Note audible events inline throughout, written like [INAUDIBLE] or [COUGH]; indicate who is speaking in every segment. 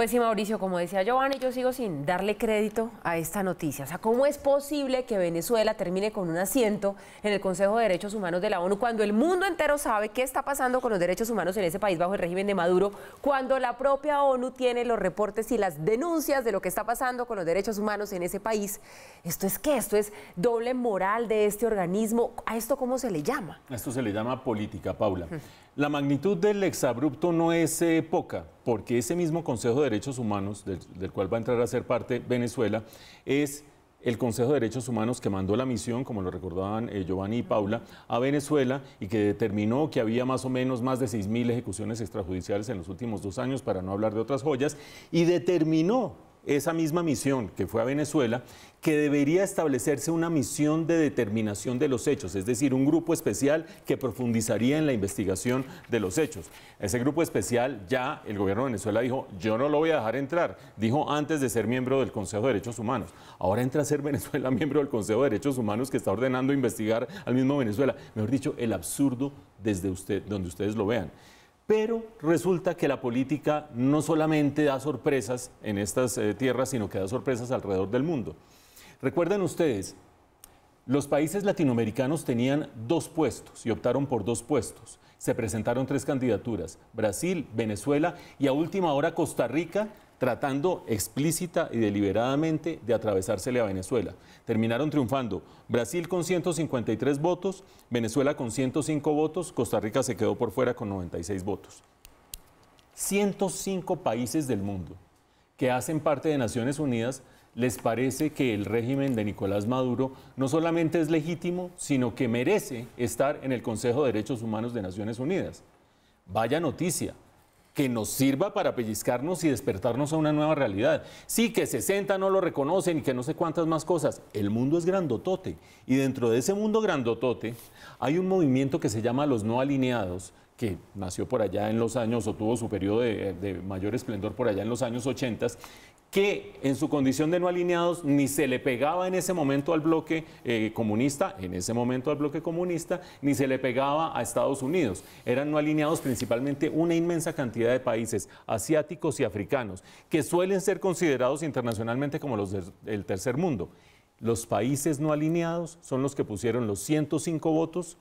Speaker 1: Pues sí, Mauricio, como decía Giovanni, yo sigo sin darle crédito a esta noticia. O sea, ¿cómo es posible que Venezuela termine con un asiento en el Consejo de Derechos Humanos de la ONU cuando el mundo entero sabe qué está pasando con los derechos humanos en ese país bajo el régimen de Maduro, cuando la propia ONU tiene los reportes y las denuncias de lo que está pasando con los derechos humanos en ese país? ¿Esto es qué? ¿Esto es doble moral de este organismo? ¿A esto cómo se le llama?
Speaker 2: A esto se le llama política, Paula. Hmm. La magnitud del exabrupto no es eh, poca, porque ese mismo Consejo de Derechos Humanos, del, cual va a entrar a ser parte Venezuela, es el Consejo de Derechos Humanos que mandó la misión, como lo recordaban eh, Giovanni y Paula, a Venezuela y que determinó que había más o menos más de 6.000 ejecuciones extrajudiciales en los últimos dos años, para no hablar de otras joyas, y determinó esa misma misión que fue a Venezuela, que debería establecerse una misión de determinación de los hechos, es decir, un grupo especial que profundizaría en la investigación de los hechos. Ese grupo especial ya el gobierno de Venezuela dijo, yo no lo voy a dejar entrar, dijo antes de ser miembro del Consejo de Derechos Humanos. Ahora entra a ser Venezuela [LAUGHS] miembro del Consejo de Derechos Humanos que está ordenando investigar al mismo Venezuela. Mejor dicho, el absurdo desde usted, donde ustedes lo vean. Pero resulta que la política no solamente da sorpresas en estas eh, tierras, sino que da sorpresas alrededor del mundo. Recuerden ustedes, los países latinoamericanos tenían dos puestos y optaron por dos puestos. Se presentaron tres candidaturas, Brasil, Venezuela y a última hora Costa Rica, tratando explícita y deliberadamente de atravesársele a Venezuela. Terminaron triunfando Brasil con 153 votos, Venezuela con 105 votos, Costa Rica se quedó por fuera con 96 votos. 105 países del mundo que hacen parte de Naciones Unidas les parece que el régimen de Nicolás Maduro no solamente es legítimo, sino que merece estar en el Consejo de Derechos Humanos de Naciones Unidas. Vaya noticia, que nos sirva para pellizcarnos y despertarnos a una nueva realidad. Sí, que 60 no lo reconocen y que no sé cuántas más cosas. El mundo es grandotote y dentro de ese mundo grandotote hay un movimiento que se llama los no alineados, que nació por allá en los años o tuvo su periodo de, mayor esplendor por allá en los años 80, que en su condición de no alineados ni se le pegaba en ese momento al bloque eh, comunista, en ese momento al bloque comunista, ni se le pegaba a Estados Unidos. Eran no alineados principalmente una inmensa cantidad de países asiáticos y africanos, que suelen ser considerados internacionalmente como los del tercer mundo. Los países no alineados son los que pusieron los 105 votos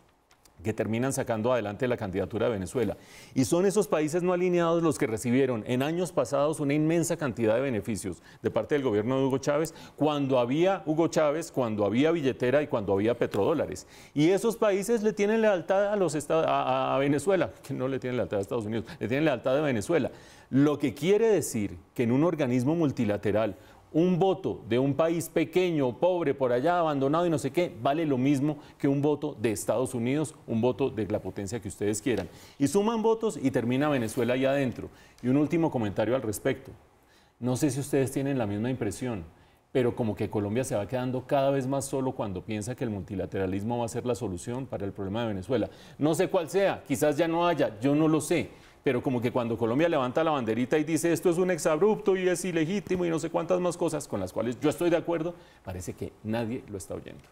Speaker 2: que terminan sacando adelante la candidatura de Venezuela. Y son esos países no alineados los que recibieron en años pasados una inmensa cantidad de beneficios de parte del gobierno de Hugo Chávez, cuando había Hugo Chávez, cuando había billetera y cuando había petrodólares. Y esos países le tienen lealtad a, los a, Venezuela, [LAUGHS] que no le tienen lealtad a Estados Unidos, le tienen lealtad a Venezuela. Lo que quiere decir que en un organismo multilateral, un voto de un país pequeño, pobre, por allá, abandonado y no sé qué, vale lo mismo que un voto de Estados Unidos, un voto de la potencia que ustedes quieran. Y suman votos y termina Venezuela ahí adentro. Y un último comentario al respecto. No sé si ustedes tienen la misma impresión, pero como que Colombia se va quedando cada vez más solo cuando piensa que el multilateralismo va a ser la solución para el problema de Venezuela. No sé cuál sea, quizás ya no haya, yo no lo sé pero como que cuando Colombia levanta la banderita y dice esto es un exabrupto y es ilegítimo y no sé cuántas más cosas con las cuales yo estoy de acuerdo, parece que nadie lo está oyendo.